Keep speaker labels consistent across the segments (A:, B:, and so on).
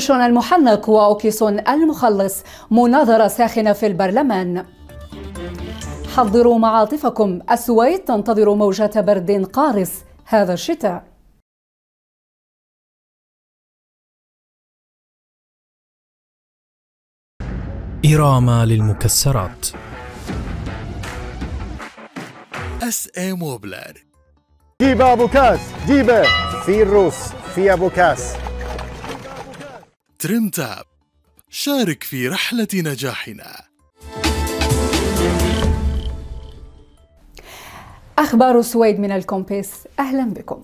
A: شون المحنك وأوكيسون المخلص مناظرة ساخنة في البرلمان حضروا معاطفكم السويد تنتظر موجة برد قارس هذا الشتاء
B: إرامة للمكسرات اس اي موبلر جيب ابو كاس جيبه في الروس في ابو كاس تريم تاب شارك في رحلة نجاحنا
A: أخبار سويد من الكومبيس أهلا بكم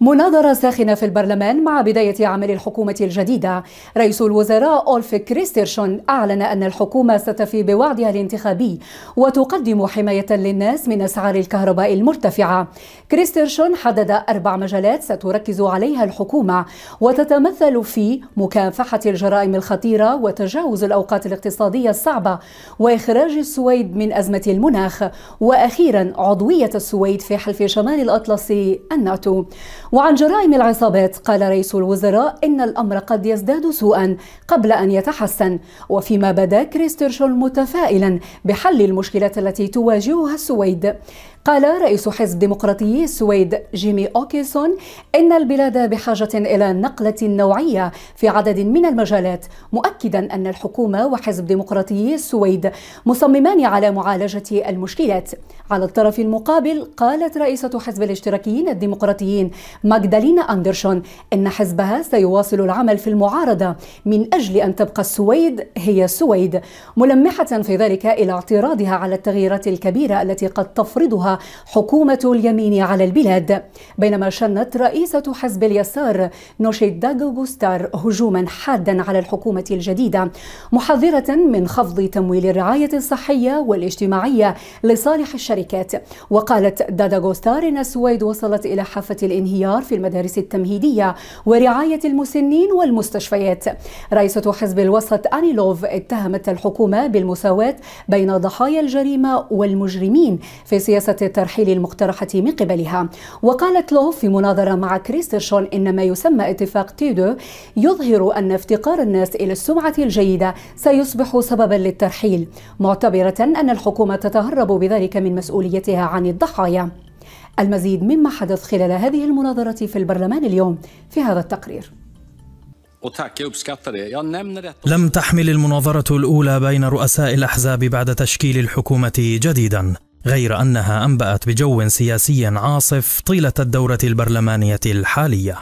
A: مناظرة ساخنة في البرلمان مع بداية عمل الحكومة الجديدة رئيس الوزراء أولف كريستيرشون أعلن أن الحكومة ستفي بوعدها الانتخابي وتقدم حماية للناس من أسعار الكهرباء المرتفعة كريستيرشون حدد أربع مجالات ستركز عليها الحكومة وتتمثل في مكافحة الجرائم الخطيرة وتجاوز الأوقات الاقتصادية الصعبة وإخراج السويد من أزمة المناخ وأخيرا عضوية السويد في حلف شمال الأطلسي الناتو وعن جرائم العصابات قال رئيس الوزراء إن الأمر قد يزداد سوءا قبل أن يتحسن وفيما بدا كريسترشل متفائلا بحل المشكلات التي تواجهها السويد قال رئيس حزب ديمقراطي السويد جيمي أوكيسون إن البلاد بحاجة إلى نقلة نوعية في عدد من المجالات مؤكدا أن الحكومة وحزب ديمقراطي السويد مصممان على معالجة المشكلات على الطرف المقابل قالت رئيسة حزب الاشتراكيين الديمقراطيين ماجدالينا أندرشون إن حزبها سيواصل العمل في المعارضة من أجل أن تبقى السويد هي السويد ملمحة في ذلك إلى اعتراضها على التغييرات الكبيرة التي قد تفرضها حكومة اليمين على البلاد بينما شنت رئيسة حزب اليسار نوشي داغوغوستار هجوما حادا على الحكومة الجديدة محذرة من خفض تمويل الرعاية الصحية والاجتماعية لصالح الشركات وقالت غوستار إن السويد وصلت إلى حافة الانهيار في المدارس التمهيدية ورعاية المسنين والمستشفيات رئيسة حزب الوسط أنيلوف اتهمت الحكومة بالمساواة بين ضحايا الجريمة والمجرمين في سياسة ترحيل المقترحة من قبلها وقالت لوف في مناظرة مع كريسترشون إن ما يسمى اتفاق تيدو يظهر أن افتقار الناس إلى السمعة الجيدة سيصبح سببا للترحيل معتبرة أن الحكومة تتهرب بذلك من مسؤوليتها عن الضحايا المزيد مما حدث خلال هذه المناظرة في البرلمان اليوم في هذا التقرير
B: لم تحمل المناظرة الأولى بين رؤساء الأحزاب بعد تشكيل الحكومة جديدا غير أنها أنبأت بجو سياسي عاصف طيلة الدورة البرلمانية الحالية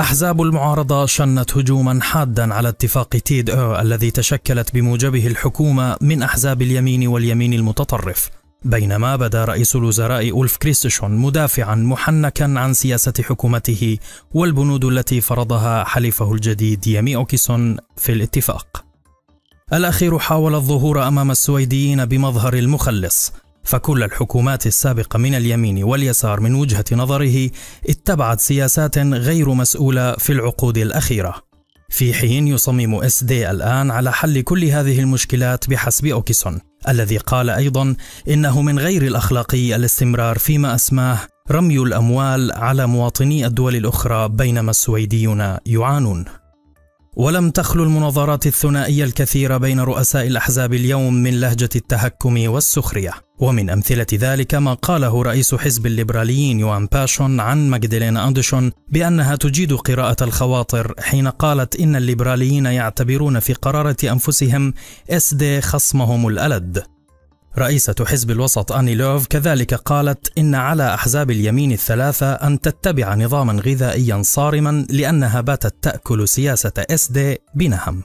B: أحزاب المعارضة شنت هجوما حادا على اتفاق تيد أو الذي تشكلت بموجبه الحكومة من أحزاب اليمين واليمين المتطرف بينما بدا رئيس الوزراء أولف كريستشون مدافعا محنكا عن سياسة حكومته والبنود التي فرضها حليفه الجديد يامي أوكيسون في الاتفاق الأخير حاول الظهور أمام السويديين بمظهر المخلص فكل الحكومات السابقة من اليمين واليسار من وجهة نظره اتبعت سياسات غير مسؤولة في العقود الأخيرة في حين يصمم اس دي الآن على حل كل هذه المشكلات بحسب أوكيسون الذي قال أيضا إنه من غير الأخلاقي الاستمرار فيما أسماه رمي الأموال على مواطني الدول الأخرى بينما السويديون يعانون ولم تخلو المناظرات الثنائية الكثيرة بين رؤساء الأحزاب اليوم من لهجة التهكم والسخرية ومن أمثلة ذلك ما قاله رئيس حزب الليبراليين يوان باشون عن ماجدلين أندشون بأنها تجيد قراءة الخواطر حين قالت إن الليبراليين يعتبرون في قرارة أنفسهم إس دي خصمهم الألد رئيسة حزب الوسط أني لوف كذلك قالت إن على أحزاب اليمين الثلاثة أن تتبع نظاما غذائيا صارما لأنها باتت تأكل سياسة اس دي بنهم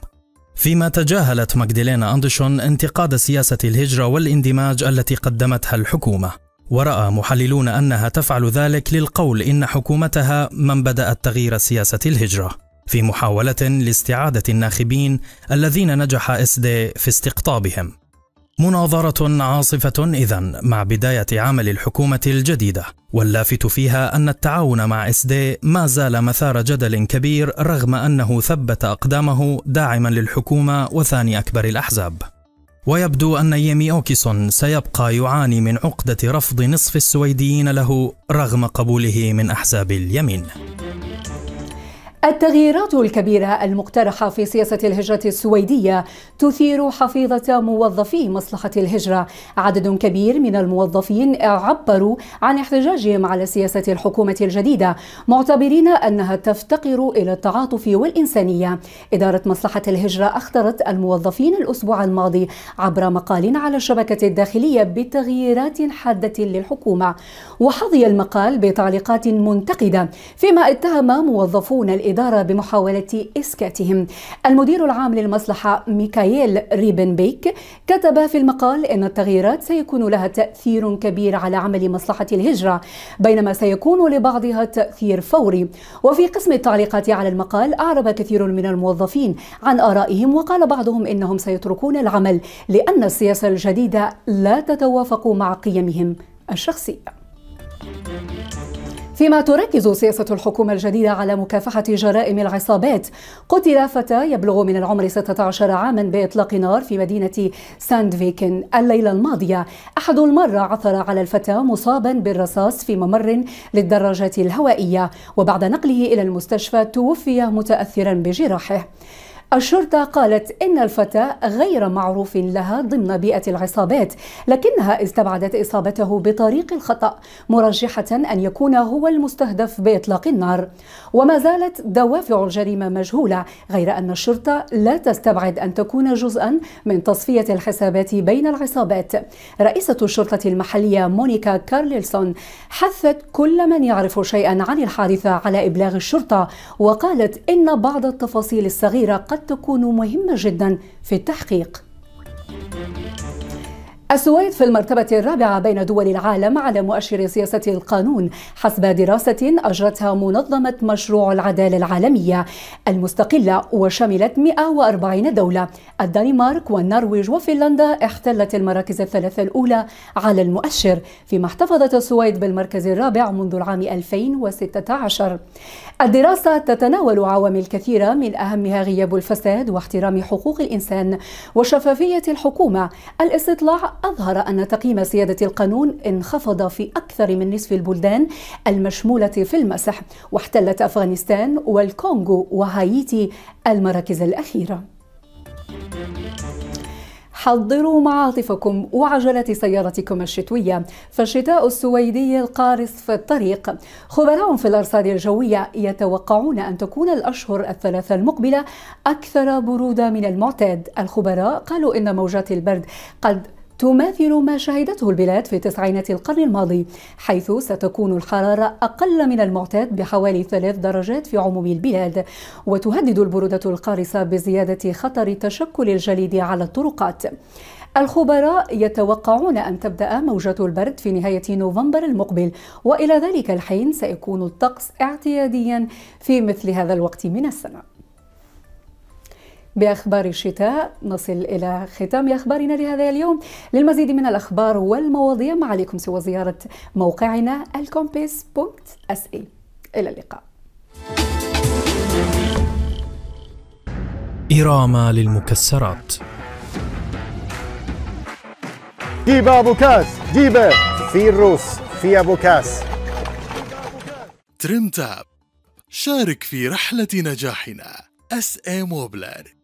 B: فيما تجاهلت ماجدلينا أندشون انتقاد سياسة الهجرة والاندماج التي قدمتها الحكومة ورأى محللون أنها تفعل ذلك للقول إن حكومتها من بدأت تغيير سياسة الهجرة في محاولة لاستعادة الناخبين الذين نجح اس دي في استقطابهم مناظرة عاصفة إذا مع بداية عمل الحكومة الجديدة واللافت فيها أن التعاون مع اس دي ما زال مثار جدل كبير رغم أنه ثبت أقدامه داعما للحكومة وثاني أكبر الأحزاب ويبدو أن ييمي أوكيسون سيبقى يعاني من عقدة رفض نصف السويديين له رغم قبوله من أحزاب اليمين
A: التغييرات الكبيرة المقترحة في سياسة الهجرة السويدية تثير حفيظة موظفي مصلحة الهجرة عدد كبير من الموظفين عبروا عن احتجاجهم على سياسة الحكومة الجديدة معتبرين أنها تفتقر إلى التعاطف والإنسانية إدارة مصلحة الهجرة أخطرت الموظفين الأسبوع الماضي عبر مقال على الشبكة الداخلية بتغييرات حادة للحكومة وحظي المقال بتعليقات منتقدة فيما اتهم موظفون الإدارة الإدارة بمحاولة إسكاتهم المدير العام للمصلحة ميكاييل ريبنبيك كتب في المقال أن التغييرات سيكون لها تأثير كبير على عمل مصلحة الهجرة بينما سيكون لبعضها تأثير فوري وفي قسم التعليقات على المقال أعرب كثير من الموظفين عن آرائهم وقال بعضهم إنهم سيتركون العمل لأن السياسة الجديدة لا تتوافق مع قيمهم الشخصيه فيما تركز سياسة الحكومة الجديدة على مكافحة جرائم العصابات قتل فتى يبلغ من العمر 16 عاما بإطلاق نار في مدينة ساند فيكن الليلة الماضية أحد المرة عثر على الفتى مصابا بالرصاص في ممر للدراجات الهوائية وبعد نقله إلى المستشفى توفي متأثرا بجراحه الشرطة قالت إن الفتى غير معروف لها ضمن بيئة العصابات لكنها استبعدت إصابته بطريق الخطأ مرجحة أن يكون هو المستهدف بإطلاق النار وما زالت دوافع الجريمة مجهولة غير أن الشرطة لا تستبعد أن تكون جزءا من تصفية الحسابات بين العصابات رئيسة الشرطة المحلية مونيكا كارليلسون حثت كل من يعرف شيئا عن الحادثة على إبلاغ الشرطة وقالت إن بعض التفاصيل الصغيرة قد قد تكون مهمة جدا في التحقيق السويد في المرتبة الرابعة بين دول العالم على مؤشر سياسة القانون حسب دراسة أجرتها منظمة مشروع العدالة العالمية المستقلة وشملت 140 دولة الدنمارك والنرويج وفنلندا احتلت المراكز الثلاثة الأولى على المؤشر فيما احتفظت السويد بالمركز الرابع منذ العام 2016 الدراسة تتناول عوامل كثيرة من أهمها غياب الفساد واحترام حقوق الإنسان وشفافية الحكومة الاستطلاع أظهر أن تقييم سيادة القانون انخفض في أكثر من نصف البلدان المشمولة في المسح واحتلت أفغانستان والكونغو وهايتي المراكز الأخيرة حضروا معاطفكم وعجلة سيارتكم الشتوية فالشتاء السويدي القارص في الطريق خبراء في الأرصاد الجوية يتوقعون أن تكون الأشهر الثلاثة المقبلة أكثر برودة من المعتاد الخبراء قالوا إن موجات البرد قد تماثل ما شهدته البلاد في تسعينات القرن الماضي حيث ستكون الحرارة أقل من المعتاد بحوالي ثلاث درجات في عموم البلاد وتهدد البرودة القارصة بزيادة خطر تشكل الجليد على الطرقات الخبراء يتوقعون أن تبدأ موجة البرد في نهاية نوفمبر المقبل وإلى ذلك الحين سيكون الطقس اعتياديا في مثل هذا الوقت من السنة بأخبار الشتاء نصل إلى ختام أخبارنا لهذا اليوم للمزيد من الأخبار والمواضيع ما عليكم سوى زيارة موقعنا الكومبيس أس إي إلى اللقاء
B: إرامة للمكسرات ديبا أبو كاس في الروس في أبو كاس تريم تاب شارك في رحلة نجاحنا اس اي موبلر